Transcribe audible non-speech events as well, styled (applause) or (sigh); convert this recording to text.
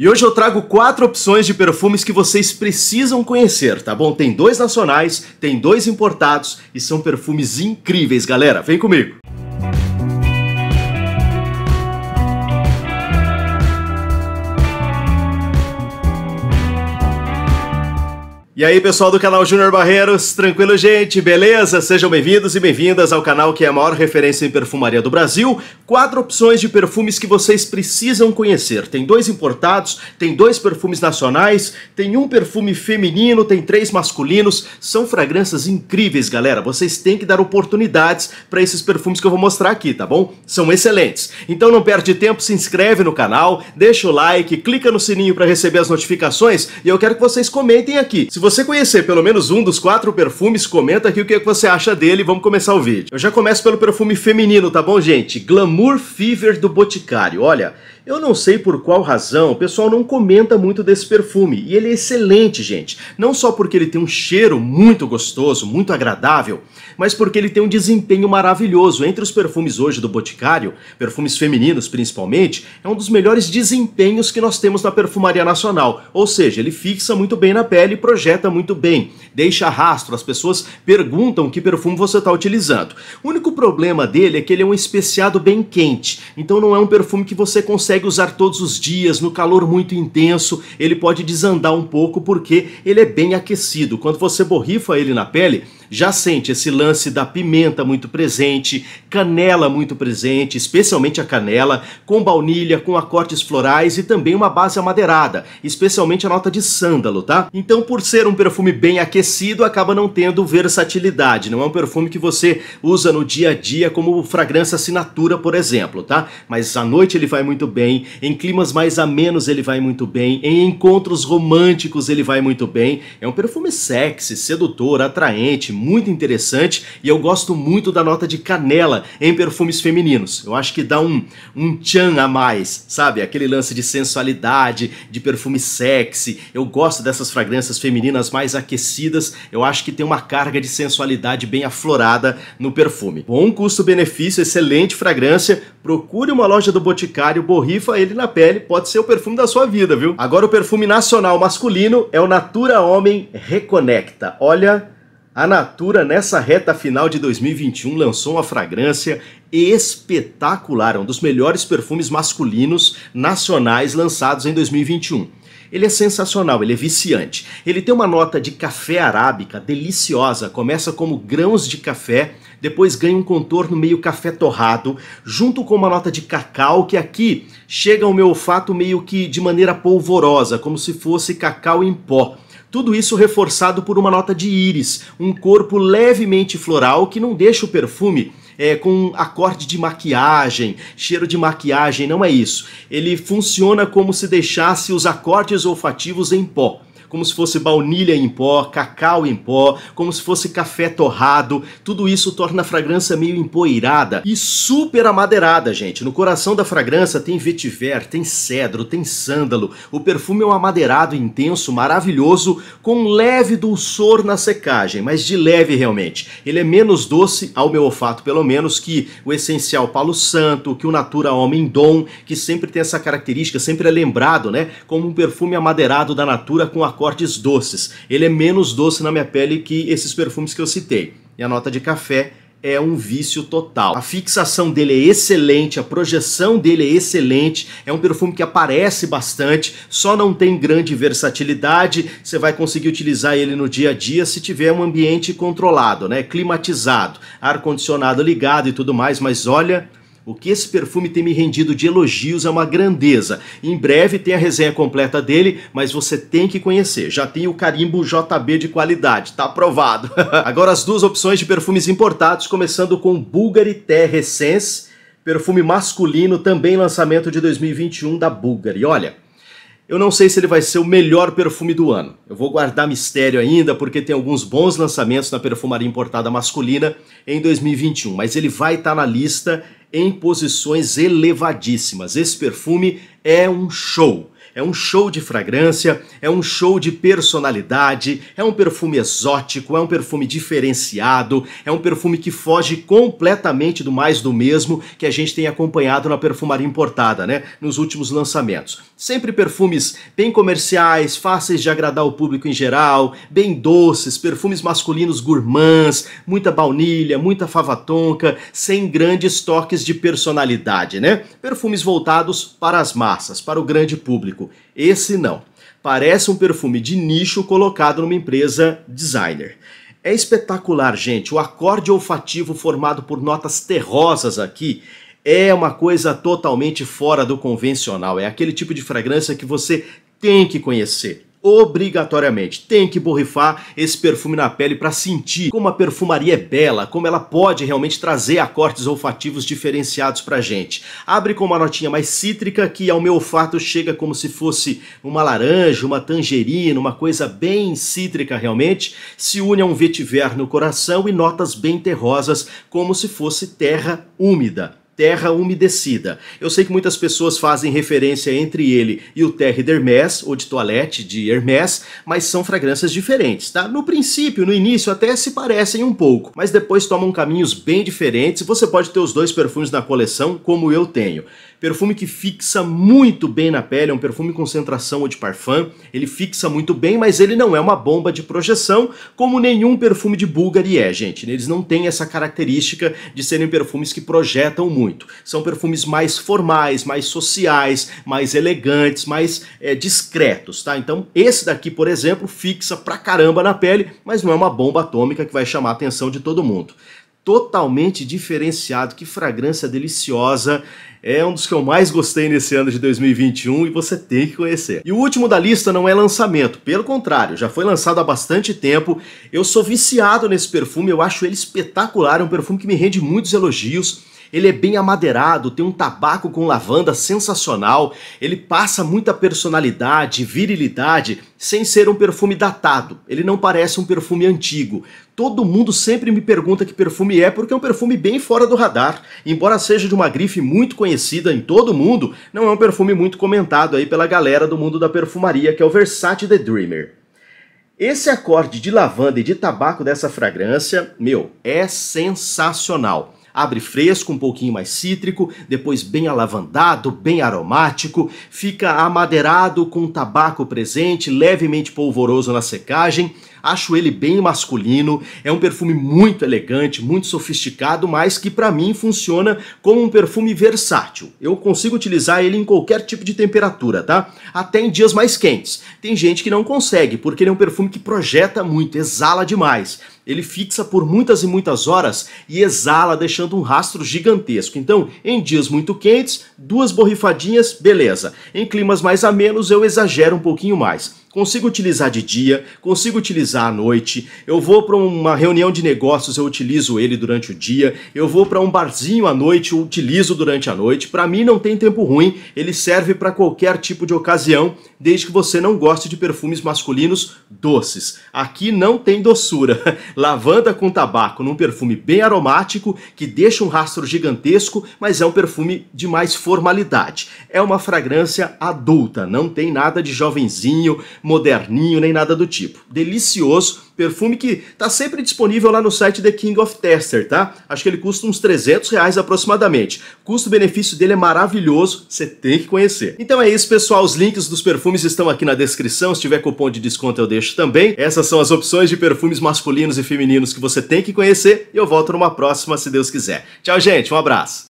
E hoje eu trago quatro opções de perfumes que vocês precisam conhecer, tá bom? Tem dois nacionais, tem dois importados e são perfumes incríveis, galera. Vem comigo! E aí, pessoal do canal Júnior Barreiros, tranquilo, gente? Beleza? Sejam bem-vindos e bem-vindas ao canal que é a maior referência em perfumaria do Brasil. Quatro opções de perfumes que vocês precisam conhecer. Tem dois importados, tem dois perfumes nacionais, tem um perfume feminino, tem três masculinos. São fragrâncias incríveis, galera. Vocês têm que dar oportunidades para esses perfumes que eu vou mostrar aqui, tá bom? São excelentes. Então não perde tempo, se inscreve no canal, deixa o like, clica no sininho para receber as notificações e eu quero que vocês comentem aqui. Se você conhecer pelo menos um dos quatro perfumes, comenta aqui o é que você acha dele. Vamos começar o vídeo. Eu já começo pelo perfume feminino, tá bom, gente? Glamour Fever do Boticário. Olha, eu não sei por qual razão o pessoal não comenta muito desse perfume, e ele é excelente, gente. Não só porque ele tem um cheiro muito gostoso, muito agradável, mas porque ele tem um desempenho maravilhoso. Entre os perfumes hoje do Boticário, perfumes femininos principalmente, é um dos melhores desempenhos que nós temos na perfumaria nacional. Ou seja, ele fixa muito bem na pele e projeta muito bem, deixa rastro, as pessoas perguntam que perfume você está utilizando. O único problema dele é que ele é um especiado bem quente, então não é um perfume que você consegue consegue usar todos os dias, no calor muito intenso, ele pode desandar um pouco porque ele é bem aquecido. Quando você borrifa ele na pele, já sente esse lance da pimenta muito presente, canela muito presente, especialmente a canela, com baunilha, com acortes florais e também uma base amadeirada, especialmente a nota de sândalo, tá? Então, por ser um perfume bem aquecido, acaba não tendo versatilidade, não é um perfume que você usa no dia a dia como fragrância assinatura, por exemplo, tá? Mas à noite ele vai muito bem, em climas mais amenos ele vai muito bem, em encontros românticos ele vai muito bem. É um perfume sexy, sedutor, atraente, muito interessante e eu gosto muito da nota de canela em perfumes femininos. Eu acho que dá um, um tchan a mais, sabe? Aquele lance de sensualidade, de perfume sexy. Eu gosto dessas fragrâncias femininas mais aquecidas. Eu acho que tem uma carga de sensualidade bem aflorada no perfume. Bom custo-benefício, excelente fragrância. Procure uma loja do Boticário, borrifa ele na pele, pode ser o perfume da sua vida, viu? Agora o perfume nacional masculino é o Natura Homem Reconecta. Olha, a Natura, nessa reta final de 2021, lançou uma fragrância espetacular, um dos melhores perfumes masculinos nacionais lançados em 2021. Ele é sensacional, ele é viciante. Ele tem uma nota de café arábica deliciosa, começa como grãos de café, depois ganha um contorno meio café torrado, junto com uma nota de cacau que aqui chega ao meu olfato meio que de maneira polvorosa, como se fosse cacau em pó tudo isso reforçado por uma nota de íris, um corpo levemente floral que não deixa o perfume é, com um acorde de maquiagem, cheiro de maquiagem, não é isso. Ele funciona como se deixasse os acordes olfativos em pó como se fosse baunilha em pó, cacau em pó, como se fosse café torrado. Tudo isso torna a fragrância meio empoeirada e super amadeirada, gente. No coração da fragrância tem vetiver, tem cedro, tem sândalo. O perfume é um amadeirado intenso, maravilhoso, com leve dulçor na secagem, mas de leve realmente. Ele é menos doce, ao meu olfato pelo menos, que o essencial Palo Santo, que o Natura Homem Dom, que sempre tem essa característica, sempre é lembrado, né? Como um perfume amadeirado da Natura com a acordes doces. Ele é menos doce na minha pele que esses perfumes que eu citei. E a nota de café é um vício total. A fixação dele é excelente, a projeção dele é excelente, é um perfume que aparece bastante, só não tem grande versatilidade, você vai conseguir utilizar ele no dia a dia se tiver um ambiente controlado, né, climatizado, ar-condicionado ligado e tudo mais, mas olha, o que esse perfume tem me rendido de elogios é uma grandeza. Em breve tem a resenha completa dele, mas você tem que conhecer. Já tem o carimbo JB de qualidade, tá aprovado. (laughs) Agora as duas opções de perfumes importados, começando com Bulgari Terre Essence, perfume masculino, também lançamento de 2021 da Bulgari. Olha, eu não sei se ele vai ser o melhor perfume do ano. Eu vou guardar mistério ainda, porque tem alguns bons lançamentos na perfumaria importada masculina em 2021, mas ele vai estar tá na lista em posições elevadíssimas. Esse perfume é um show. É um show de fragrância, é um show de personalidade, é um perfume exótico, é um perfume diferenciado, é um perfume que foge completamente do mais do mesmo que a gente tem acompanhado na perfumaria importada, né, nos últimos lançamentos. Sempre perfumes bem comerciais, fáceis de agradar o público em geral, bem doces, perfumes masculinos gourmands, muita baunilha, muita fava tonka, sem grandes toques de personalidade, né? Perfumes voltados para as massas, para o grande público. Esse não. Parece um perfume de nicho colocado numa empresa designer. É espetacular, gente. O acorde olfativo formado por notas terrosas aqui é uma coisa totalmente fora do convencional. É aquele tipo de fragrância que você tem que conhecer obrigatoriamente tem que borrifar esse perfume na pele para sentir como a perfumaria é bela, como ela pode realmente trazer acortes olfativos diferenciados para gente. Abre com uma notinha mais cítrica que ao meu olfato chega como se fosse uma laranja, uma tangerina, uma coisa bem cítrica realmente, se une a um vetiver no coração e notas bem terrosas como se fosse terra úmida. Terra Umedecida. Eu sei que muitas pessoas fazem referência entre ele e o Terre d'Hermès, ou de Toilette de Hermès, mas são fragrâncias diferentes, tá? No princípio, no início, até se parecem um pouco, mas depois tomam caminhos bem diferentes. Você pode ter os dois perfumes na coleção, como eu tenho. Perfume que fixa muito bem na pele, é um perfume concentração ou de parfum, ele fixa muito bem, mas ele não é uma bomba de projeção, como nenhum perfume de Bulgari é, gente. Eles não têm essa característica de serem perfumes que projetam muito muito. São perfumes mais formais, mais sociais, mais elegantes, mais é, discretos, tá? Então esse daqui, por exemplo, fixa pra caramba na pele, mas não é uma bomba atômica que vai chamar a atenção de todo mundo totalmente diferenciado. Que fragrância deliciosa! É um dos que eu mais gostei nesse ano de 2021 e você tem que conhecer. E o último da lista não é lançamento, pelo contrário, já foi lançado há bastante tempo. Eu sou viciado nesse perfume, eu acho ele espetacular, é um perfume que me rende muitos elogios. Ele é bem amadeirado, tem um tabaco com lavanda sensacional, ele passa muita personalidade, virilidade, sem ser um perfume datado. Ele não parece um perfume antigo. Todo mundo sempre me pergunta que perfume é, porque é um perfume bem fora do radar. Embora seja de uma grife muito conhecida em todo o mundo, não é um perfume muito comentado aí pela galera do mundo da perfumaria, que é o Versace The Dreamer. Esse acorde de lavanda e de tabaco dessa fragrância, meu, é sensacional. Abre fresco, um pouquinho mais cítrico, depois bem alavandado, bem aromático, fica amadeirado com tabaco presente, levemente polvoroso na secagem. Acho ele bem masculino, é um perfume muito elegante, muito sofisticado, mas que para mim funciona como um perfume versátil. Eu consigo utilizar ele em qualquer tipo de temperatura, tá? Até em dias mais quentes. Tem gente que não consegue, porque ele é um perfume que projeta muito, exala demais. Ele fixa por muitas e muitas horas e exala, deixando um rastro gigantesco. Então, em dias muito quentes, duas borrifadinhas, beleza. Em climas mais amenos, eu exagero um pouquinho mais consigo utilizar de dia, consigo utilizar à noite. Eu vou para uma reunião de negócios, eu utilizo ele durante o dia. Eu vou para um barzinho à noite, eu utilizo durante a noite. Para mim não tem tempo ruim, ele serve para qualquer tipo de ocasião, desde que você não goste de perfumes masculinos doces. Aqui não tem doçura. (laughs) Lavanda com tabaco num perfume bem aromático que deixa um rastro gigantesco, mas é um perfume de mais formalidade. É uma fragrância adulta, não tem nada de jovenzinho, moderninho, nem nada do tipo. Delicioso, perfume que está sempre disponível lá no site The King of Tester, tá? Acho que ele custa uns 300 reais aproximadamente. Custo-benefício dele é maravilhoso, você tem que conhecer. Então é isso, pessoal. Os links dos perfumes estão aqui na descrição. Se tiver cupom de desconto, eu deixo também. Essas são as opções de perfumes masculinos e femininos que você tem que conhecer. E eu volto numa próxima, se Deus quiser. Tchau, gente. Um abraço.